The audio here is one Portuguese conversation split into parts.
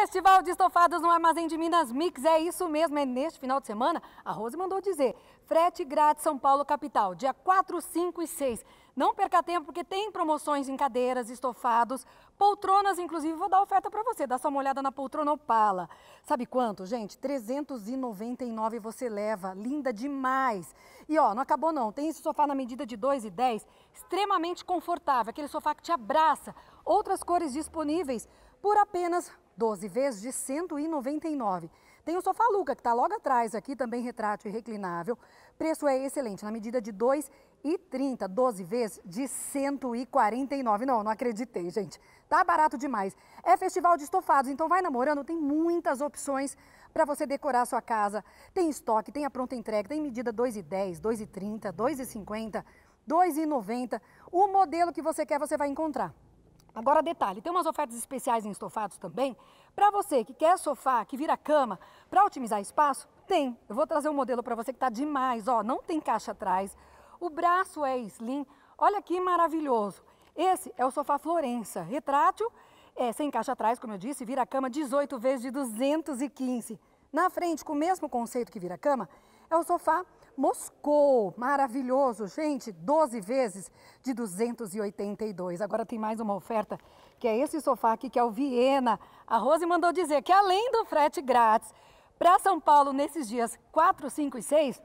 Festival de Estofados no Armazém de Minas Mix, é isso mesmo, é neste final de semana. A Rose mandou dizer, frete grátis São Paulo capital, dia 4, 5 e 6. Não perca tempo porque tem promoções em cadeiras, estofados, poltronas, inclusive vou dar oferta para você, dá só uma olhada na poltrona Opala. Sabe quanto, gente? 399 você leva, linda demais. E ó, não acabou não, tem esse sofá na medida de 2 e extremamente confortável, aquele sofá que te abraça, Outras cores disponíveis por apenas 12 vezes de R$ 199. Tem o sofá Luca, que está logo atrás aqui, também retrátil e reclinável. Preço é excelente, na medida de R$ 2,30, 12 vezes de R$ 149. Não, não acreditei, gente. Tá barato demais. É festival de estofados, então vai namorando, tem muitas opções para você decorar a sua casa. Tem estoque, tem a pronta entrega, tem medida 2,10, 2,30, 2,50, 2,90. O modelo que você quer, você vai encontrar. Agora, detalhe, tem umas ofertas especiais em estofados também. Para você que quer sofá, que vira cama, para otimizar espaço, tem. Eu vou trazer um modelo para você que está demais, ó, não tem caixa atrás. O braço é slim, olha que maravilhoso. Esse é o sofá Florença, retrátil, é, sem caixa atrás, como eu disse, vira cama 18 vezes de 215. Na frente, com o mesmo conceito que vira cama, é o sofá Moscou, maravilhoso, gente, 12 vezes de 282. Agora tem mais uma oferta, que é esse sofá aqui, que é o Viena. A Rose mandou dizer que além do frete grátis para São Paulo nesses dias 4, 5 e 6,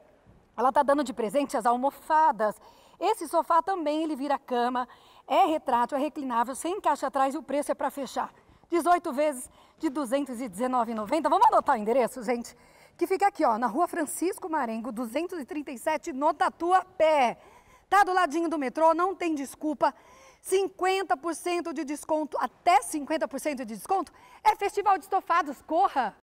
ela está dando de presente as almofadas. Esse sofá também, ele vira cama, é retrátil, é reclinável, sem caixa atrás e o preço é para fechar. 18 vezes de 219,90. Vamos anotar o endereço, gente? que fica aqui, ó, na rua Francisco Marengo, 237, no Tatuapé. Tá do ladinho do metrô, não tem desculpa. 50% de desconto, até 50% de desconto, é Festival de Estofados, corra!